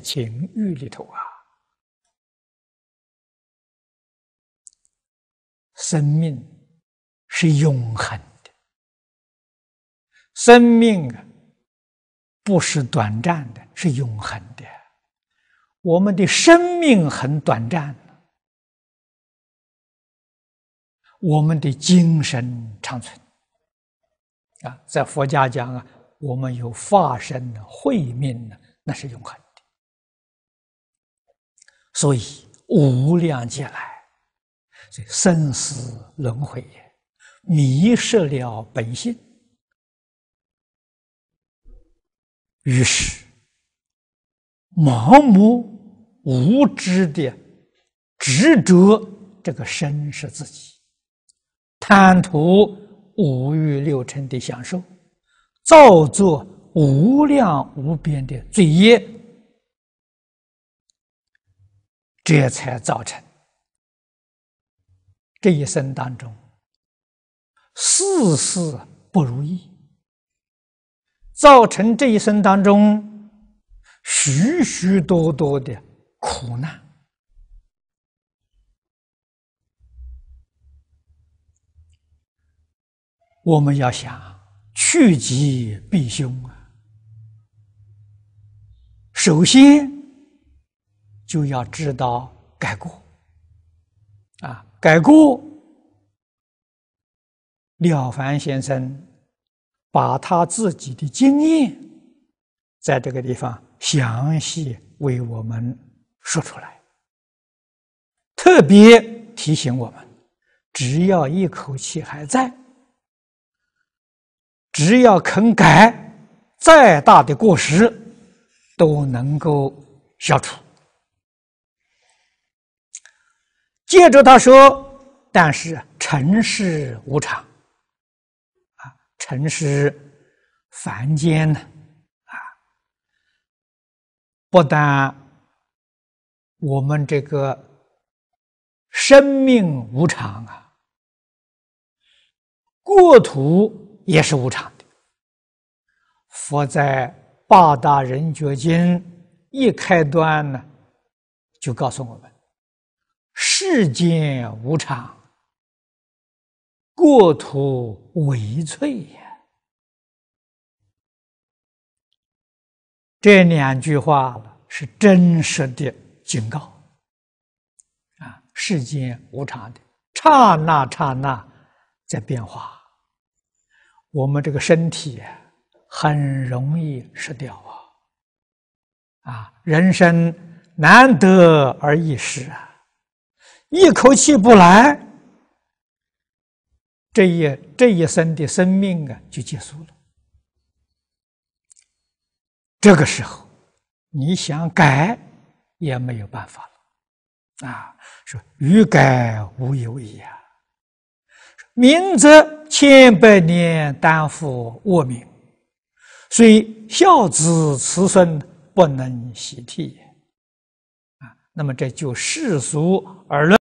情欲里头啊，生命是永恒的，生命不是短暂的，是永恒的。我们的生命很短暂，我们的精神长存啊！在佛家讲啊，我们有化身呢，慧命呢，那是永恒。所以无量劫来，所以生死轮回也迷失了本性，于是盲目无知的执着这个身是自己，贪图五欲六尘的享受，造作无量无边的罪业。这才造成这一生当中事事不如意，造成这一生当中许许多多的苦难。我们要想去疾避凶啊，首先。就要知道改过，啊，改过。了凡先生把他自己的经验，在这个地方详细为我们说出来，特别提醒我们：只要一口气还在，只要肯改，再大的过失都能够消除。接着他说：“但是尘世无常啊，尘世凡间呢啊，不但我们这个生命无常啊，过土也是无常的。佛在《八大人觉经》一开端呢，就告诉我们。”世间无常，过土为罪呀！这两句话是真实的警告啊！世间无常的，刹那刹那在变化，我们这个身体很容易失掉啊！啊，人生难得而易失啊！一口气不来，这一这一生的生命啊，就结束了。这个时候，你想改也没有办法了。啊，说欲改无有矣啊！明则千百年担负恶名，虽孝子慈孙不能习替也。那么，这就世俗而论。